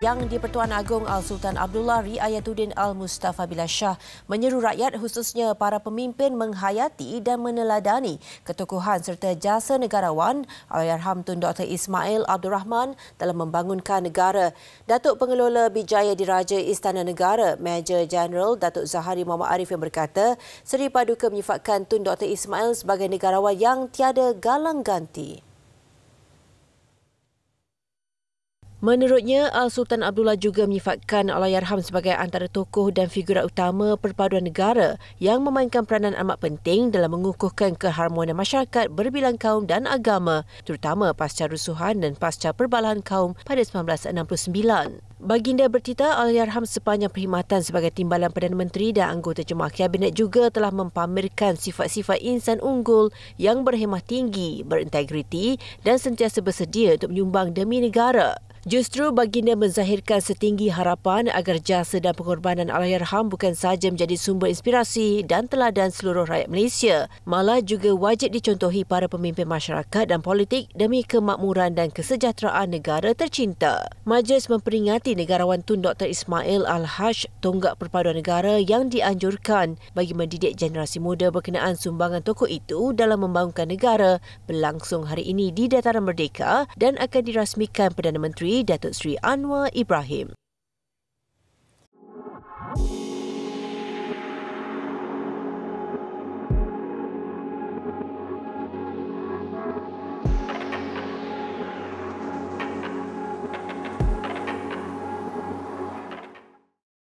Yang di-Pertuan Agong Al-Sultan Abdullah Riayatuddin Al-Mustafa Billah Shah menyeru rakyat khususnya para pemimpin menghayati dan meneladani ketukuhan serta jasa negarawan Alayarham Tun Dr. Ismail Abdul Rahman dalam membangunkan negara. Datuk Pengelola Bijaya Diraja Istana Negara Major General Datuk Zahari Muhammad Arif yang berkata Seri Paduka menyifatkan Tun Dr. Ismail sebagai negarawan yang tiada galang ganti. Menurutnya, sultan Abdullah juga menyifatkan Allahyarham sebagai antara tokoh dan figura utama perpaduan negara yang memainkan peranan amat penting dalam mengukuhkan keharmonian masyarakat berbilang kaum dan agama, terutama pasca rusuhan dan pasca perbalahan kaum pada 1969. Baginda bertita Al-Yarham sepanjang perkhidmatan sebagai timbalan Perdana Menteri dan anggota jemaah kabinet juga telah mempamerkan sifat-sifat insan unggul yang berhemah tinggi, berintegriti dan sentiasa bersedia untuk menyumbang demi negara. Justru baginda menzahirkan setinggi harapan agar jasa dan pengorbanan Allahyarham bukan sahaja menjadi sumber inspirasi dan teladan seluruh rakyat Malaysia, malah juga wajib dicontohi para pemimpin masyarakat dan politik demi kemakmuran dan kesejahteraan negara tercinta. Majlis memperingati negarawan Tun Dr. Ismail Al-Hajj tonggak perpaduan negara yang dianjurkan bagi mendidik generasi muda berkenaan sumbangan tokoh itu dalam membangunkan negara berlangsung hari ini di Dataran Merdeka dan akan dirasmikan Perdana Menteri Datuk Seri Anwar Ibrahim.